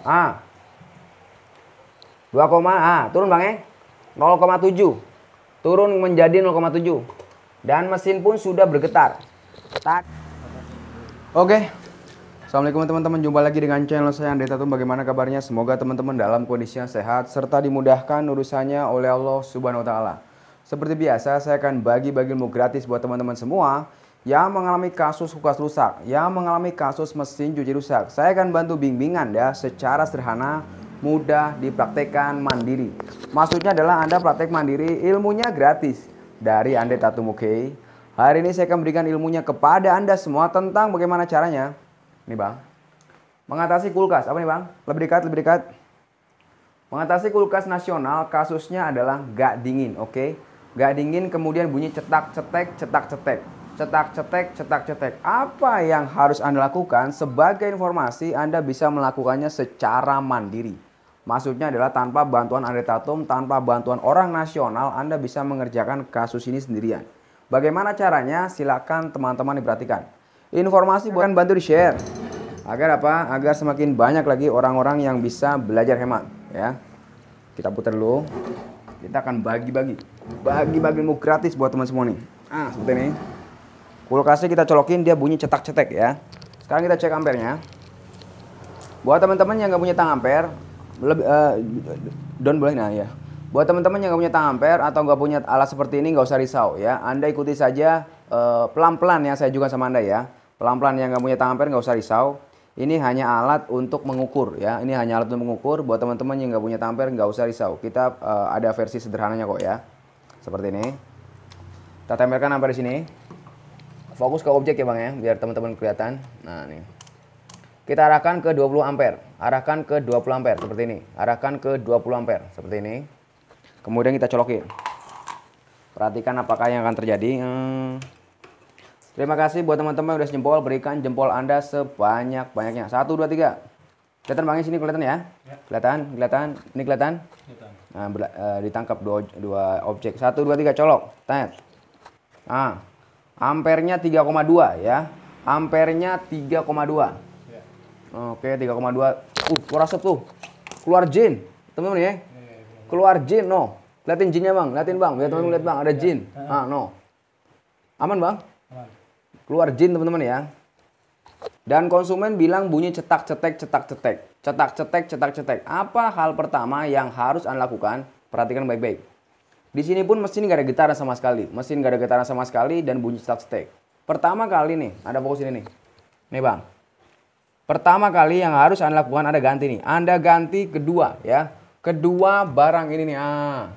A. 2, ah, turun Bang Eng. Eh. 0,7. Turun menjadi 0,7. Dan mesin pun sudah bergetar. Start. Oke. Assalamualaikum teman-teman, jumpa lagi dengan channel saya Andeta Tum. Bagaimana kabarnya? Semoga teman-teman dalam kondisi yang sehat serta dimudahkan urusannya oleh Allah Subhanahu wa taala. Seperti biasa, saya akan bagi-bagi ilmu gratis buat teman-teman semua yang mengalami kasus kulkas rusak, yang mengalami kasus mesin cuci rusak. Saya akan bantu bimbing Anda ya, secara sederhana, mudah dipraktekkan mandiri. Maksudnya adalah Anda praktek mandiri, ilmunya gratis dari anda tato Okay. Hari ini saya akan berikan ilmunya kepada Anda semua tentang bagaimana caranya. Nih Bang, mengatasi kulkas. Apa nih Bang? Lebih dekat, lebih dekat. Mengatasi kulkas nasional kasusnya adalah gak dingin, oke? Okay? Gak dingin kemudian bunyi cetak cetek cetak cetek cetak cetek cetak cetek. Apa yang harus Anda lakukan? Sebagai informasi, Anda bisa melakukannya secara mandiri. Maksudnya adalah tanpa bantuan Tatum tanpa bantuan orang nasional, Anda bisa mengerjakan kasus ini sendirian. Bagaimana caranya? Silakan teman-teman diperhatikan. Informasi bukan bantu di-share. Agar apa? Agar semakin banyak lagi orang-orang yang bisa belajar hemat, ya. Kita putar dulu. Kita akan bagi-bagi. Bagi-bagi mau gratis buat teman semua nih. Ah, seperti ini. Kulkasnya kita colokin dia bunyi cetak-cetek ya. Sekarang kita cek ampernya. Buat teman-teman yang nggak punya tang amper, lebih, uh, eh, don boleh nah ya. Buat teman-teman yang nggak punya tang amper atau nggak punya alat seperti ini nggak usah risau ya. Anda ikuti saja eh, pelan-pelan uh, ya, pelan saya juga sama Anda ya. Pelan-pelan yang nggak punya tang amper nggak usah risau. Ini hanya alat untuk mengukur ya. Ini hanya alat untuk mengukur. Buat teman-teman yang nggak punya tang amper nggak usah risau. Kita uh, ada versi sederhananya kok ya. Seperti ini. Kita tempelkan amper di sini fokus ke objek ya bang ya biar teman-teman kelihatan nah nih kita arahkan ke 20 ampere arahkan ke 20 ampere seperti ini arahkan ke 20 ampere seperti ini kemudian kita colokin perhatikan apakah yang akan terjadi hmm. terima kasih buat teman-teman udah jempol berikan jempol anda sebanyak-banyaknya satu dua tiga kelihatan bang ya? sini kelihatan ya, ya. kelihatan kelihatan ini kelihatan, kelihatan. nah, eh, ditangkap dua, dua objek satu dua tiga colok tet ah Ampernya 3,2 ya. Ampernya 3,2. Ya. Oke, 3,2. Uh, keluar asap tuh. Keluar jin. Teman-teman ya. Iya, iya. Keluar jin, no. Liatin jinnya, Bang. Liatin, Bang. Biar teman-teman lihat, Bang. Ada iya. jin. Ah, no. Aman, Bang? Keluar jin, teman-teman ya. Dan konsumen bilang bunyi cetak cetek cetak cetek. Cetak cetek cetak cetek. Apa hal pertama yang harus Anda lakukan? Perhatikan baik-baik. Di sini pun mesin gak ada getaran sama sekali. Mesin gak ada getaran sama sekali dan bunyi start stack. Pertama kali nih, ada fokus ini nih. Nih bang. Pertama kali yang harus Anda lakukan ada ganti nih. Anda ganti kedua ya. Kedua barang ini nih. Ah.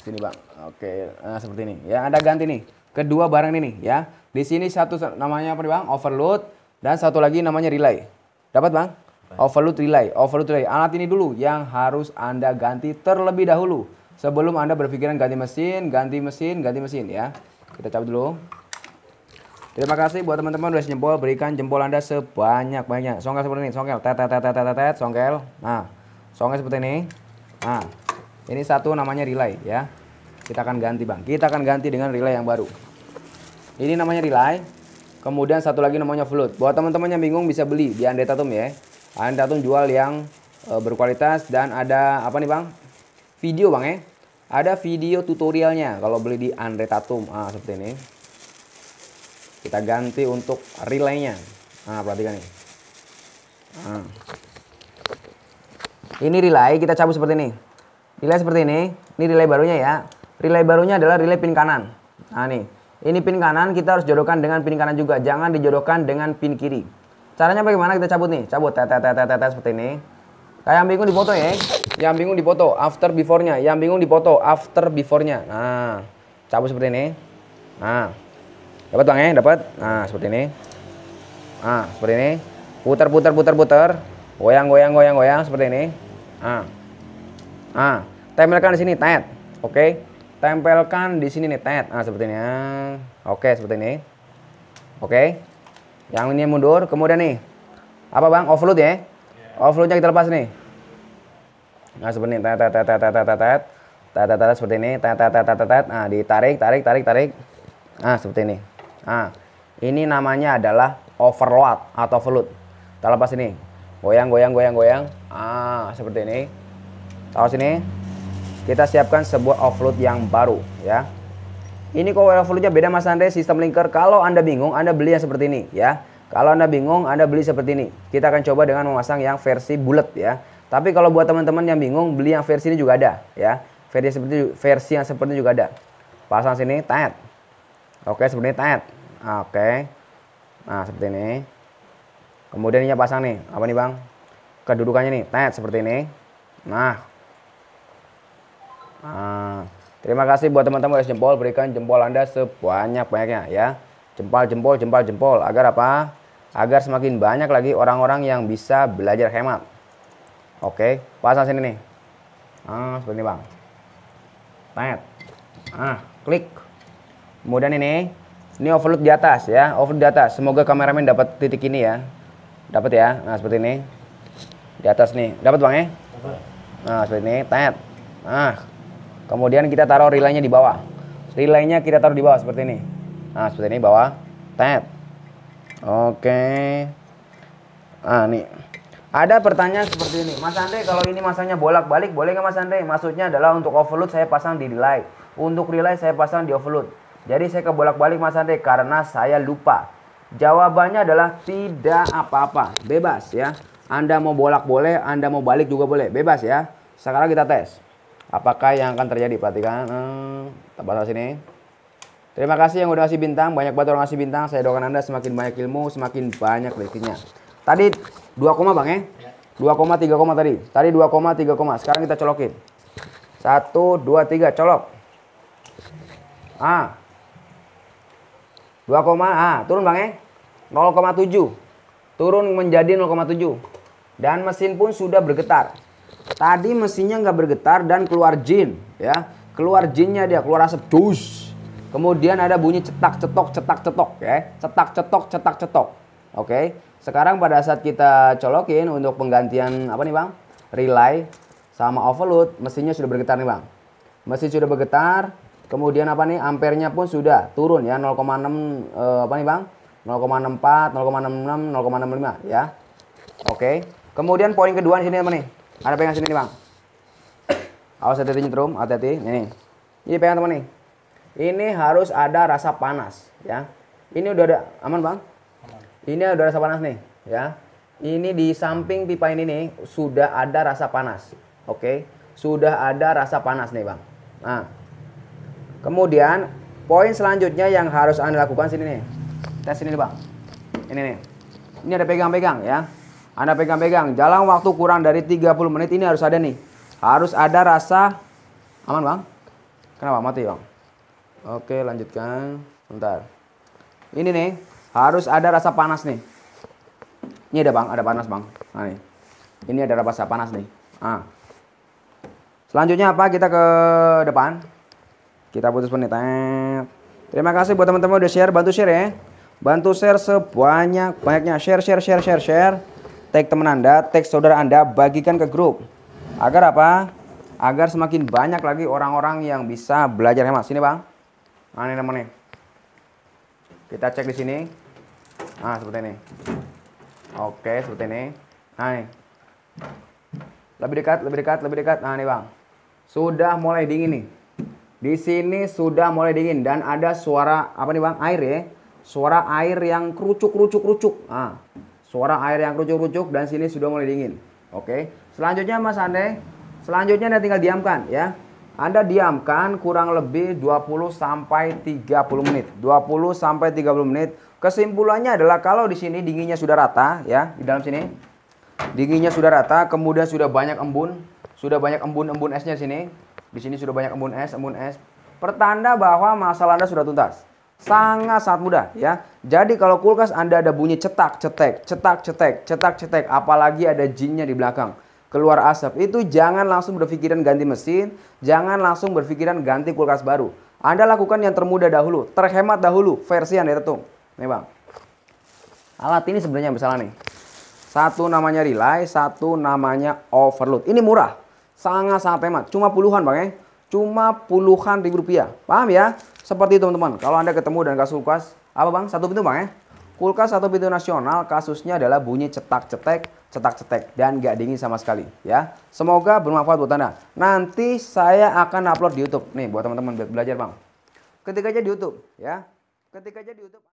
Sini bang. Oke, nah, seperti ini. Ya, Anda ganti nih. Kedua barang ini nih ya. Di sini satu namanya apa nih bang? Overload dan satu lagi namanya relay. Dapat bang? Overload relay, overload relay. Alat ini dulu yang harus Anda ganti terlebih dahulu. Sebelum Anda berpikiran ganti mesin, ganti mesin, ganti mesin ya. Kita cabut dulu. Terima kasih buat teman-teman udah jempol, berikan jempol Anda sebanyak-banyak. Songkel seperti ini, songkel, tet tet tet tet tet, songkel. Nah, songkel seperti ini. Nah, ini satu namanya relay ya. Kita akan ganti, Bang. Kita akan ganti dengan relay yang baru. Ini namanya relay. Kemudian satu lagi namanya flute. Buat teman-teman yang bingung bisa beli di Andetatum ya. Andetatum jual yang eh, berkualitas dan ada apa nih, Bang? video bang ya. Ada video tutorialnya kalau beli di Andre Tatum. Ah, seperti ini. Kita ganti untuk relaynya. Nah, perhatikan nih. Nah. Ini relay kita cabut seperti ini. Relay seperti ini. Ini relay barunya ya. Relay barunya adalah relay pin kanan. Nah, nih. Ini pin kanan kita harus jodohkan dengan pin kanan juga. Jangan dijodohkan dengan pin kiri. Caranya bagaimana kita cabut nih? Cabut tete, tete, tete, seperti ini. Nah, yang bingung foto ya. Yang bingung di foto after before-nya. Yang bingung di foto after before-nya. Nah, cabut seperti ini. Nah. Dapat Bang ya, dapat. Nah, seperti ini. Nah, seperti ini. Putar putar putar putar. Goyang goyang goyang goyang seperti ini. Nah. Nah, tempelkan di sini, tet. Oke. Tempelkan di sini nih, tet. Nah, seperti ini. Oke, seperti ini. Oke. Yang ini mundur, kemudian nih. Apa Bang? Offload ya. Offloadnya oh, kita lepas nih. Nah seperti ini, tet tet tet tet tet tet tet tet seperti ini, tet tet tet tet tet. Nah ditarik, tarik, tarik, tarik. Nah seperti ini. Nah ini namanya adalah overload atau overload. Kita lepas ini, goyang, goyang, goyang, goyang. Ah seperti ini. Taruh sini. Kita siapkan sebuah offload yang baru, ya. Ini kok overloadnya beda Mas Andre, sistem linker. Kalau Anda bingung, Anda beli yang seperti ini, ya kalau Anda bingung, Anda beli seperti ini. Kita akan coba dengan memasang yang versi bulat ya. Tapi kalau buat teman-teman yang bingung, beli yang versi ini juga ada ya. Versi seperti versi yang seperti juga ada. Pasang sini, tight. Oke, seperti ini tight. Oke. Nah, seperti ini. Kemudian ini pasang nih, apa nih Bang? Kedudukannya nih, tight seperti ini. Nah. Nah, terima kasih buat teman-teman yang jempol, berikan jempol Anda sebanyak-banyaknya ya jempol jempol jempol jempol agar apa agar semakin banyak lagi orang-orang yang bisa belajar hemat oke pasang sini nih ah, seperti ini bang Tet. ah klik kemudian ini ini overload di atas ya overload di atas semoga kameramen dapat titik ini ya dapat ya nah seperti ini di atas nih dapat bang ya nah seperti ini Tet. nah kemudian kita taruh relaynya di bawah relaynya kita taruh di bawah seperti ini Nah, seperti ini bawah. Tet. Oke. Ah, nih. Ada pertanyaan seperti ini. Mas Andre, kalau ini masanya bolak-balik, boleh nggak Mas Andre? Maksudnya adalah untuk overload saya pasang di relay. Untuk relay saya pasang di overload. Jadi saya ke bolak balik Mas Andre karena saya lupa. Jawabannya adalah tidak apa-apa. Bebas ya. Anda mau bolak boleh, Anda mau balik juga boleh. Bebas ya. Sekarang kita tes. Apakah yang akan terjadi? Perhatikan. Hmm, tebal sini. Terima kasih yang udah ngasih bintang, banyak banget orang ngasih bintang. Saya doakan Anda semakin banyak ilmu, semakin banyak rezekinya. Tadi 2 koma Bang ya? 2 koma, 3 koma tadi. Tadi 2 koma, 3 koma. Sekarang kita colokin. 1, 2, 3, colok. Ah. 2 koma, ah. Turun Bang ya? 0,7. Turun menjadi 0,7. Dan mesin pun sudah bergetar. Tadi mesinnya nggak bergetar dan keluar jin. ya Keluar jinnya dia, keluar asap. Dus Kemudian ada bunyi cetak cetok cetak cetok ya. Cetak cetok cetak cetok. Oke. Sekarang pada saat kita colokin untuk penggantian apa nih Bang? Relay sama overload, mesinnya sudah bergetar nih Bang. Mesin sudah bergetar, kemudian apa nih? Ampernya pun sudah turun ya 0,6 eh, apa nih Bang? 0,64, 0,66, 0,65 ya. Oke. Kemudian poin kedua di sini teman nih. Ada pengen sini nih, Bang. Awas hati-hati nyetrum, hati-hati. Nih. Ini pegang teman nih. Ini harus ada rasa panas, ya. Ini udah ada aman, Bang? Aman. Ini udah rasa panas nih, ya. Ini di samping pipa ini nih sudah ada rasa panas. Oke. Okay? Sudah ada rasa panas nih, Bang. Nah. Kemudian poin selanjutnya yang harus Anda lakukan sini nih. Tes ini, Bang. Ini nih. Ini ada pegang-pegang ya. Anda pegang-pegang. Jalan waktu kurang dari 30 menit ini harus ada nih. Harus ada rasa aman, Bang. Kenapa mati, Bang? Oke, lanjutkan. Bentar. Ini nih, harus ada rasa panas nih. Ini ada bang, ada panas bang. Nah, nih. Ini ada rasa panas nih. Ah. Selanjutnya apa? Kita ke depan. Kita putus menit. Eh. Terima kasih buat teman-teman udah share, bantu share ya. Bantu share sebanyak-banyaknya. Share, share, share, share, share. Tag teman Anda, tag saudara Anda, bagikan ke grup. Agar apa? Agar semakin banyak lagi orang-orang yang bisa belajar hemat. Sini, Bang. Nah, ini namanya. Kita cek di sini. Nah, seperti ini. Oke, seperti ini. Nah, ini. Lebih dekat, lebih dekat, lebih dekat. Nah, ini Bang. Sudah mulai dingin nih. Di sini sudah mulai dingin dan ada suara apa nih Bang? Air ya. Suara air yang kerucuk-kerucuk-kerucuk. Nah, suara air yang kerucuk-kerucuk dan sini sudah mulai dingin. Oke. Selanjutnya Mas Andre, selanjutnya Anda tinggal diamkan ya. Anda diamkan kurang lebih 20 sampai 30 menit. 20 sampai 30 menit. Kesimpulannya adalah kalau di sini dinginnya sudah rata ya, di dalam sini dinginnya sudah rata, kemudian sudah banyak embun, sudah banyak embun-embun esnya di sini. Di sini sudah banyak embun es, embun es. Pertanda bahwa masalah Anda sudah tuntas. Sangat sangat mudah ya. Jadi kalau kulkas Anda ada bunyi cetak, cetek, cetak, cetek, cetak, cetek, apalagi ada jinnya di belakang keluar asap itu jangan langsung berpikiran ganti mesin, jangan langsung berpikiran ganti kulkas baru. Anda lakukan yang termudah dahulu, terhemat dahulu, versi yang tertung. Nih bang, alat ini sebenarnya misalnya nih. Satu namanya relay, satu namanya overload. Ini murah, sangat-sangat hemat, cuma puluhan bang ya. Cuma puluhan ribu rupiah, paham ya? Seperti itu teman-teman, kalau Anda ketemu dan kasih kulkas, apa bang? Satu pintu bang ya? Kulkas atau pintu nasional kasusnya adalah bunyi cetak-cetek, cetak-cetek dan gak dingin sama sekali ya. Semoga bermanfaat buat Anda. Nanti saya akan upload di YouTube nih buat teman-teman belajar, Bang. Ketik aja di YouTube ya. Ketik aja di YouTube.